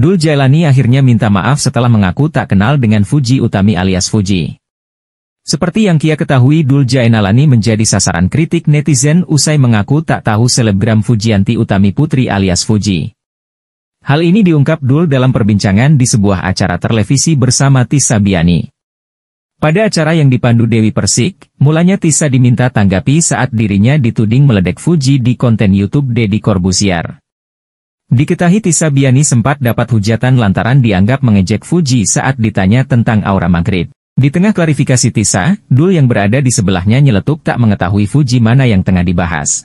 Dul Jailani akhirnya minta maaf setelah mengaku tak kenal dengan Fuji Utami alias Fuji. Seperti yang Kia ketahui Dul Jailani menjadi sasaran kritik netizen usai mengaku tak tahu selebgram Fujianti Utami Putri alias Fuji. Hal ini diungkap Dul dalam perbincangan di sebuah acara televisi bersama Tisa Biani. Pada acara yang dipandu Dewi Persik, mulanya Tisa diminta tanggapi saat dirinya dituding meledek Fuji di konten YouTube Deddy Corbusier. Diketahui Tisa Biani sempat dapat hujatan lantaran dianggap mengejek Fuji saat ditanya tentang aura maghrib. Di tengah klarifikasi Tisa, Dul yang berada di sebelahnya nyeletuk tak mengetahui Fuji mana yang tengah dibahas.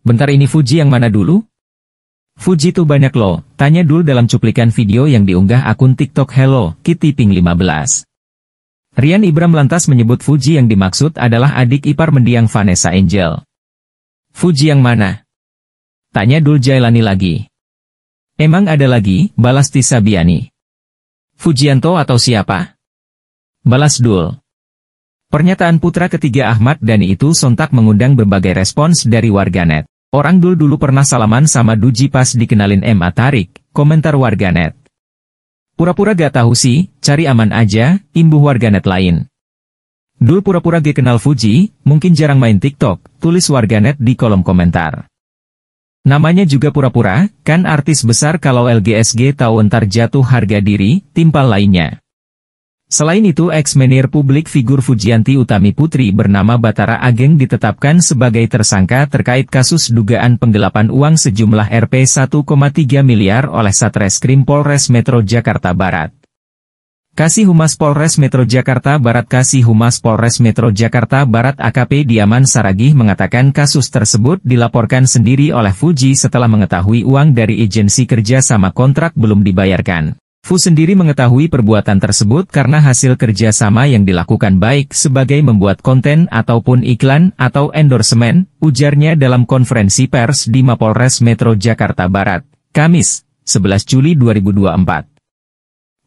Bentar ini Fuji yang mana dulu? Fuji tuh banyak loh, tanya Dul dalam cuplikan video yang diunggah akun TikTok Hello, Kitty Pink 15. Rian Ibram lantas menyebut Fuji yang dimaksud adalah adik ipar mendiang Vanessa Angel. Fuji yang mana? Tanya Dul Jailani lagi. Emang ada lagi, balas Tisa Biani. Fujianto atau siapa? Balas Dul. Pernyataan putra ketiga Ahmad Dhani itu sontak mengundang berbagai respons dari warganet. Orang Dul dulu pernah salaman sama Duji pas dikenalin M. Atarik, komentar warganet. Pura-pura gak tahu sih, cari aman aja, imbuh warganet lain. Dul pura-pura gak kenal Fuji, mungkin jarang main TikTok, tulis warganet di kolom komentar. Namanya juga pura-pura, kan artis besar kalau LGSG tahu entar jatuh harga diri, timpal lainnya. Selain itu ex-menir publik figur Fujianti Utami Putri bernama Batara Ageng ditetapkan sebagai tersangka terkait kasus dugaan penggelapan uang sejumlah Rp 1,3 miliar oleh Satreskrim Polres Metro Jakarta Barat. Kasih Humas Polres Metro Jakarta Barat Kasih Humas Polres Metro Jakarta Barat AKP Diaman Saragih mengatakan kasus tersebut dilaporkan sendiri oleh Fuji setelah mengetahui uang dari agensi kerja sama kontrak belum dibayarkan. Fu sendiri mengetahui perbuatan tersebut karena hasil kerjasama yang dilakukan baik sebagai membuat konten ataupun iklan atau endorsement, ujarnya dalam konferensi pers di Mapolres Metro Jakarta Barat, Kamis, 11 Juli 2024.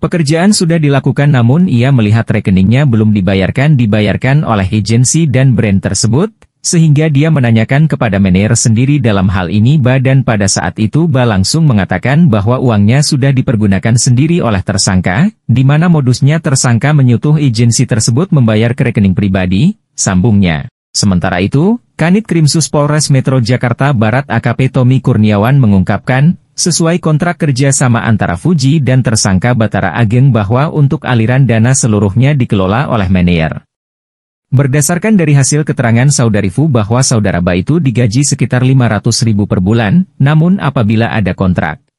Pekerjaan sudah dilakukan namun ia melihat rekeningnya belum dibayarkan dibayarkan oleh agensi dan brand tersebut, sehingga dia menanyakan kepada manajer sendiri dalam hal ini badan pada saat itu Ba langsung mengatakan bahwa uangnya sudah dipergunakan sendiri oleh tersangka, di mana modusnya tersangka menyutuh agensi tersebut membayar ke rekening pribadi, sambungnya. Sementara itu, Kanit Krimsus Polres Metro Jakarta Barat AKP Tommy Kurniawan mengungkapkan, Sesuai kontrak kerja sama antara Fuji dan tersangka Batara Ageng bahwa untuk aliran dana seluruhnya dikelola oleh Meneer. Berdasarkan dari hasil keterangan saudari Fu bahwa saudara Ba itu digaji sekitar 500 ribu per bulan, namun apabila ada kontrak,